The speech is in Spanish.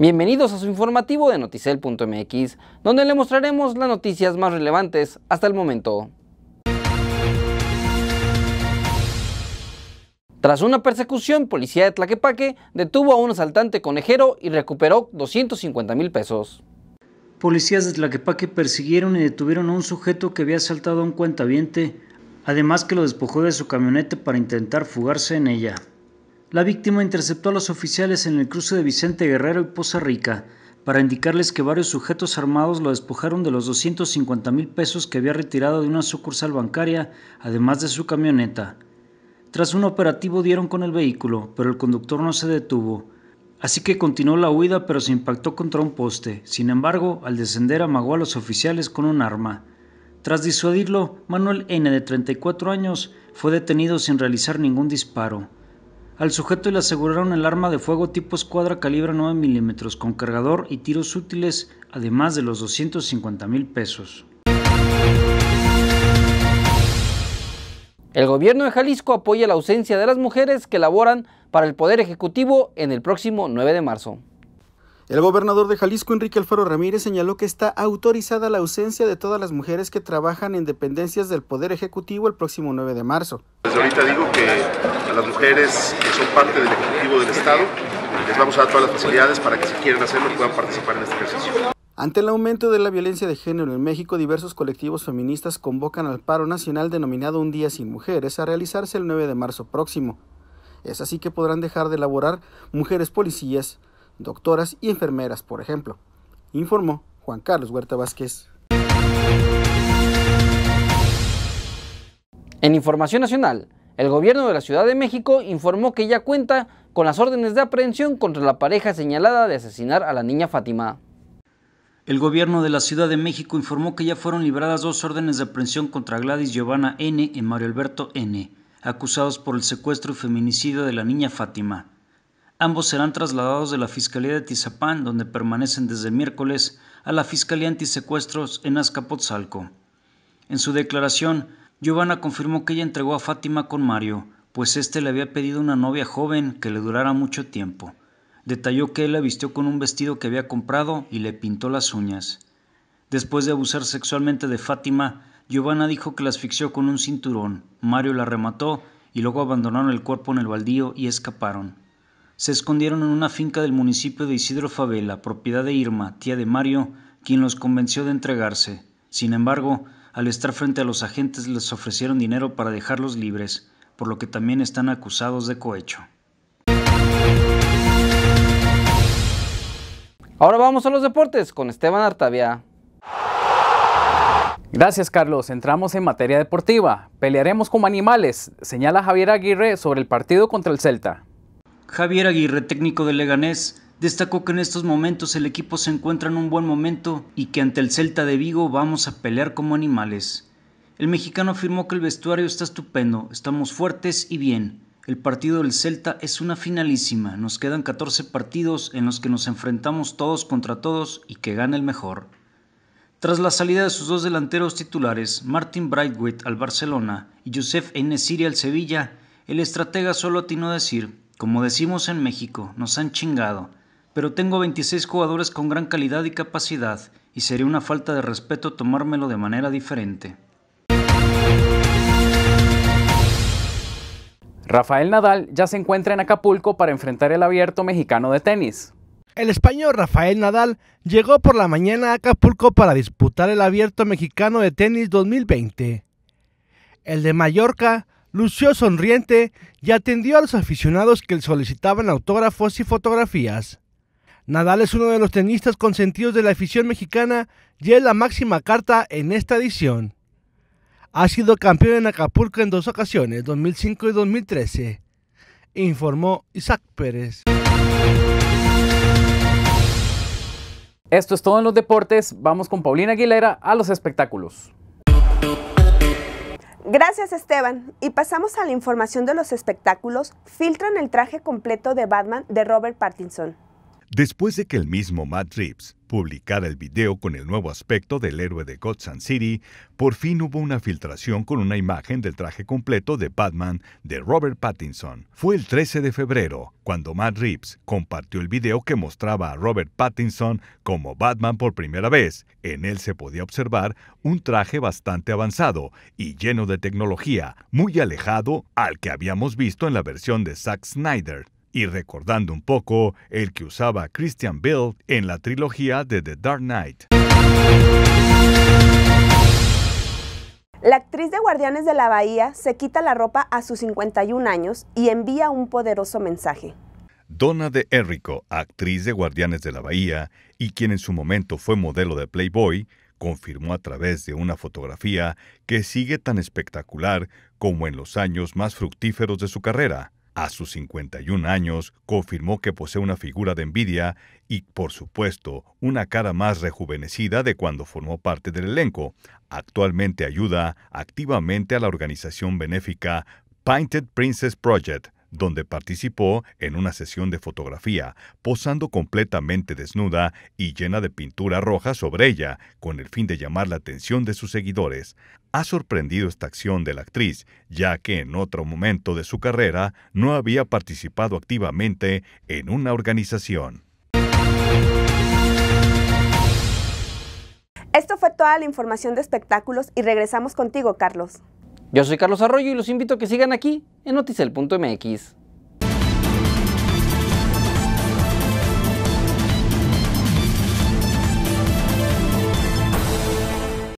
Bienvenidos a su informativo de noticel.mx, donde le mostraremos las noticias más relevantes hasta el momento. Tras una persecución, policía de Tlaquepaque detuvo a un asaltante conejero y recuperó 250 mil pesos. Policías de Tlaquepaque persiguieron y detuvieron a un sujeto que había asaltado a un cuentaviente, además que lo despojó de su camioneta para intentar fugarse en ella. La víctima interceptó a los oficiales en el cruce de Vicente Guerrero y Poza Rica para indicarles que varios sujetos armados lo despojaron de los 250 mil pesos que había retirado de una sucursal bancaria, además de su camioneta. Tras un operativo dieron con el vehículo, pero el conductor no se detuvo, así que continuó la huida pero se impactó contra un poste. Sin embargo, al descender amagó a los oficiales con un arma. Tras disuadirlo, Manuel N., de 34 años, fue detenido sin realizar ningún disparo. Al sujeto le aseguraron el arma de fuego tipo escuadra calibre 9 milímetros con cargador y tiros útiles, además de los 250 mil pesos. El gobierno de Jalisco apoya la ausencia de las mujeres que laboran para el Poder Ejecutivo en el próximo 9 de marzo. El gobernador de Jalisco, Enrique Alfaro Ramírez, señaló que está autorizada la ausencia de todas las mujeres que trabajan en dependencias del Poder Ejecutivo el próximo 9 de marzo. ahorita digo que a las mujeres que son parte del Ejecutivo del Estado les vamos a dar todas las facilidades para que si quieren hacerlo puedan participar en este ejercicio. Ante el aumento de la violencia de género en México, diversos colectivos feministas convocan al paro nacional denominado Un Día Sin Mujeres a realizarse el 9 de marzo próximo. Es así que podrán dejar de elaborar mujeres policías, doctoras y enfermeras, por ejemplo, informó Juan Carlos Huerta Vázquez. En Información Nacional, el gobierno de la Ciudad de México informó que ya cuenta con las órdenes de aprehensión contra la pareja señalada de asesinar a la niña Fátima. El gobierno de la Ciudad de México informó que ya fueron libradas dos órdenes de aprehensión contra Gladys Giovanna N. y Mario Alberto N., acusados por el secuestro y feminicidio de la niña Fátima. Ambos serán trasladados de la Fiscalía de Tizapán, donde permanecen desde miércoles, a la Fiscalía Antisecuestros en Azcapotzalco. En su declaración, Giovanna confirmó que ella entregó a Fátima con Mario, pues éste le había pedido una novia joven que le durara mucho tiempo. Detalló que él la vistió con un vestido que había comprado y le pintó las uñas. Después de abusar sexualmente de Fátima, Giovanna dijo que la asfixió con un cinturón, Mario la remató y luego abandonaron el cuerpo en el baldío y escaparon se escondieron en una finca del municipio de Isidro Fabela, propiedad de Irma, tía de Mario, quien los convenció de entregarse. Sin embargo, al estar frente a los agentes les ofrecieron dinero para dejarlos libres, por lo que también están acusados de cohecho. Ahora vamos a los deportes con Esteban Artavia. Gracias Carlos, entramos en materia deportiva. Pelearemos como animales, señala Javier Aguirre sobre el partido contra el Celta. Javier Aguirre, técnico de Leganés, destacó que en estos momentos el equipo se encuentra en un buen momento y que ante el Celta de Vigo vamos a pelear como animales. El mexicano afirmó que el vestuario está estupendo, estamos fuertes y bien. El partido del Celta es una finalísima, nos quedan 14 partidos en los que nos enfrentamos todos contra todos y que gane el mejor. Tras la salida de sus dos delanteros titulares, Martin Brightwit al Barcelona y Josef Enesiri al Sevilla, el estratega solo atinó a decir como decimos en México, nos han chingado, pero tengo 26 jugadores con gran calidad y capacidad, y sería una falta de respeto tomármelo de manera diferente. Rafael Nadal ya se encuentra en Acapulco para enfrentar el abierto mexicano de tenis. El español Rafael Nadal llegó por la mañana a Acapulco para disputar el abierto mexicano de tenis 2020. El de Mallorca lució sonriente y atendió a los aficionados que le solicitaban autógrafos y fotografías. Nadal es uno de los tenistas consentidos de la afición mexicana y es la máxima carta en esta edición. Ha sido campeón en Acapulco en dos ocasiones, 2005 y 2013, informó Isaac Pérez. Esto es todo en los deportes, vamos con Paulina Aguilera a los espectáculos. Gracias Esteban. Y pasamos a la información de los espectáculos. Filtran el traje completo de Batman de Robert Pattinson. Después de que el mismo Matt Reeves publicara el video con el nuevo aspecto del héroe de Gotham City, por fin hubo una filtración con una imagen del traje completo de Batman de Robert Pattinson. Fue el 13 de febrero cuando Matt Reeves compartió el video que mostraba a Robert Pattinson como Batman por primera vez. En él se podía observar un traje bastante avanzado y lleno de tecnología, muy alejado al que habíamos visto en la versión de Zack Snyder y recordando un poco el que usaba Christian Bale en la trilogía de The Dark Knight. La actriz de Guardianes de la Bahía se quita la ropa a sus 51 años y envía un poderoso mensaje. Donna de Errico, actriz de Guardianes de la Bahía y quien en su momento fue modelo de Playboy, confirmó a través de una fotografía que sigue tan espectacular como en los años más fructíferos de su carrera. A sus 51 años, confirmó que posee una figura de envidia y, por supuesto, una cara más rejuvenecida de cuando formó parte del elenco. Actualmente ayuda activamente a la organización benéfica Painted Princess Project, donde participó en una sesión de fotografía, posando completamente desnuda y llena de pintura roja sobre ella, con el fin de llamar la atención de sus seguidores. Ha sorprendido esta acción de la actriz, ya que en otro momento de su carrera no había participado activamente en una organización. Esto fue toda la información de espectáculos y regresamos contigo, Carlos. Yo soy Carlos Arroyo y los invito a que sigan aquí en noticel.mx.